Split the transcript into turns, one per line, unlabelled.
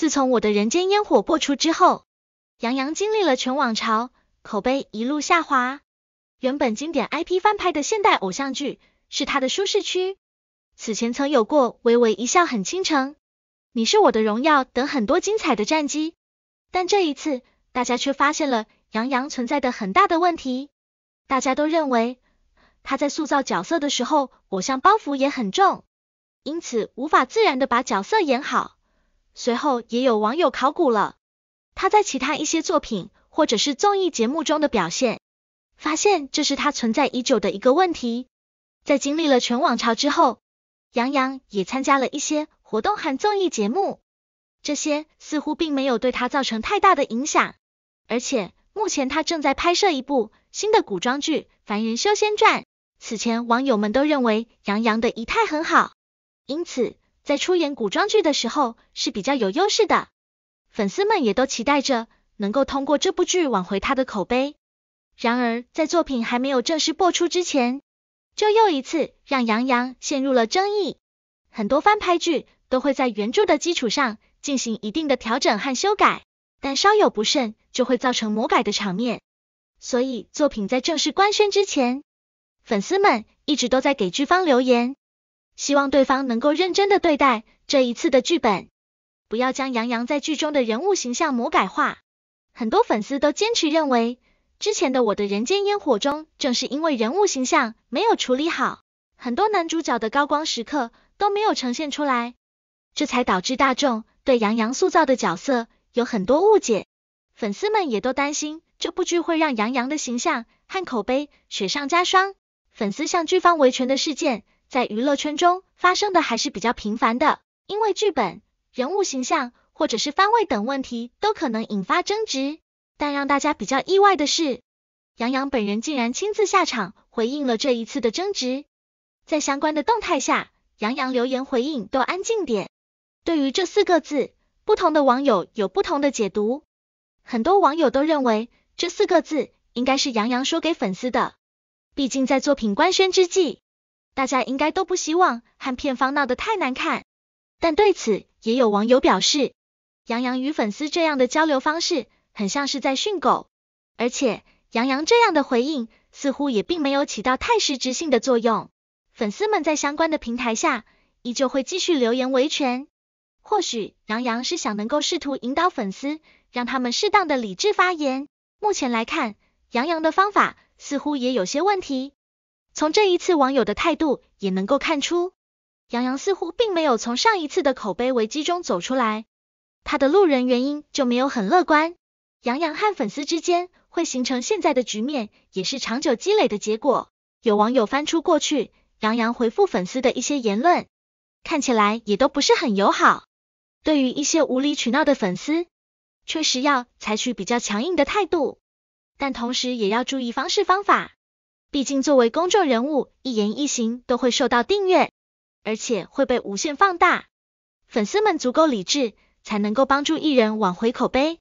自从我的人间烟火播出之后，杨洋经历了全网潮，口碑一路下滑。原本经典 IP 翻拍的现代偶像剧是他的舒适区，此前曾有过《微微一笑很倾城》《你是我的荣耀》等很多精彩的战绩，但这一次，大家却发现了杨洋存在的很大的问题。大家都认为他在塑造角色的时候，偶像包袱也很重，因此无法自然的把角色演好。随后也有网友考古了他在其他一些作品或者是综艺节目中的表现，发现这是他存在已久的一个问题。在经历了全网潮之后，杨洋也参加了一些活动和综艺节目，这些似乎并没有对他造成太大的影响。而且目前他正在拍摄一部新的古装剧《凡人修仙传》，此前网友们都认为杨洋的仪态很好，因此。在出演古装剧的时候是比较有优势的，粉丝们也都期待着能够通过这部剧挽回他的口碑。然而，在作品还没有正式播出之前，就又一次让杨洋陷入了争议。很多翻拍剧都会在原著的基础上进行一定的调整和修改，但稍有不慎就会造成魔改的场面。所以，作品在正式官宣之前，粉丝们一直都在给剧方留言。希望对方能够认真的对待这一次的剧本，不要将杨洋在剧中的人物形象魔改化。很多粉丝都坚持认为，之前的《我的人间烟火》中，正是因为人物形象没有处理好，很多男主角的高光时刻都没有呈现出来，这才导致大众对杨洋塑造的角色有很多误解。粉丝们也都担心这部剧会让杨洋的形象和口碑雪上加霜。粉丝向剧方维权的事件。在娱乐圈中发生的还是比较频繁的，因为剧本、人物形象或者是番位等问题都可能引发争执。但让大家比较意外的是，杨洋本人竟然亲自下场回应了这一次的争执。在相关的动态下，杨洋留言回应“都安静点”。对于这四个字，不同的网友有不同的解读。很多网友都认为这四个字应该是杨洋说给粉丝的，毕竟在作品官宣之际。大家应该都不希望和片方闹得太难看，但对此也有网友表示，杨洋与粉丝这样的交流方式，很像是在训狗，而且杨洋这样的回应，似乎也并没有起到太实质性的作用。粉丝们在相关的平台下，依旧会继续留言维权。或许杨洋是想能够试图引导粉丝，让他们适当的理智发言。目前来看，杨洋的方法似乎也有些问题。从这一次网友的态度也能够看出，杨洋似乎并没有从上一次的口碑危机中走出来，他的路人原因就没有很乐观。杨洋和粉丝之间会形成现在的局面，也是长久积累的结果。有网友翻出过去杨洋回复粉丝的一些言论，看起来也都不是很友好。对于一些无理取闹的粉丝，确实要采取比较强硬的态度，但同时也要注意方式方法。毕竟，作为公众人物，一言一行都会受到订阅，而且会被无限放大。粉丝们足够理智，才能够帮助艺人挽回口碑。